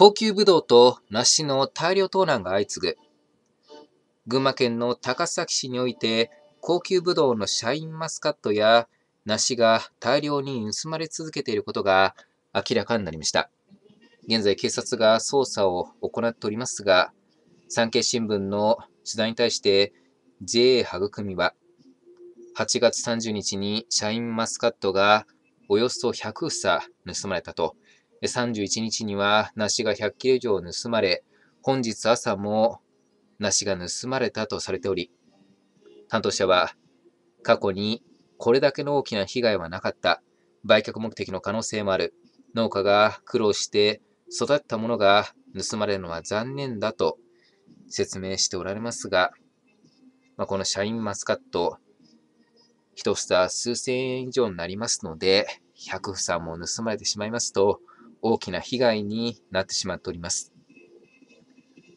高級ぶどうと梨の大量盗難が相次ぐ。群馬県の高崎市において、高級ぶどうのシャインマスカットや梨が大量に盗まれ続けていることが明らかになりました。現在警察が捜査を行っておりますが、産経新聞の取材に対して JA はぐくみは、8月30日にシャインマスカットがおよそ100房盗まれたと31日には梨が100キロ以上盗まれ、本日朝も梨が盗まれたとされており、担当者は、過去にこれだけの大きな被害はなかった。売却目的の可能性もある。農家が苦労して育ったものが盗まれるのは残念だと説明しておられますが、まあ、このシャインマスカット、一房数千円以上になりますので、百房も盗まれてしまいますと、大きな被害になってしまっております。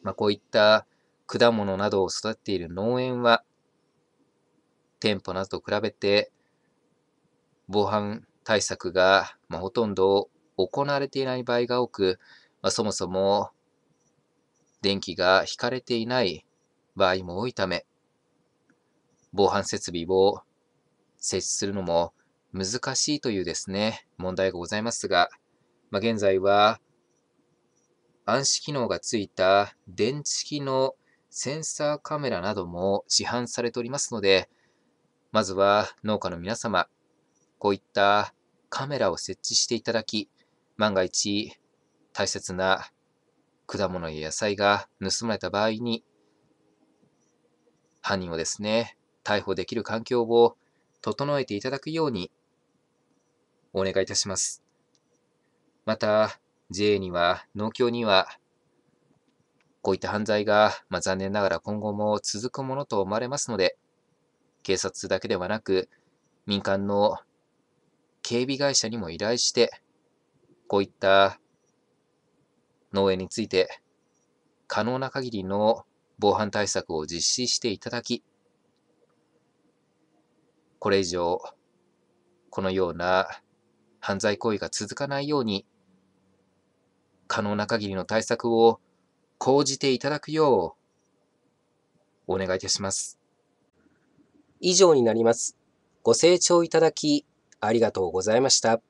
まあ、こういった果物などを育てている農園は、店舗などと比べて、防犯対策が、まほとんど行われていない場合が多く、まあ、そもそも電気が引かれていない場合も多いため、防犯設備を設置するのも難しいというですね、問題がございますが、まあ、現在は暗視機能がついた電池機のセンサーカメラなども市販されておりますので、まずは農家の皆様、こういったカメラを設置していただき、万が一大切な果物や野菜が盗まれた場合に、犯人をですね、逮捕できる環境を整えていただくようにお願いいたします。また、JA には、農協には、こういった犯罪が、まあ、残念ながら今後も続くものと思われますので、警察だけではなく、民間の警備会社にも依頼して、こういった農園について、可能な限りの防犯対策を実施していただき、これ以上、このような犯罪行為が続かないように可能な限りの対策を講じていただくよう、お願いいたします。以上になります。ご清聴いただき、ありがとうございました。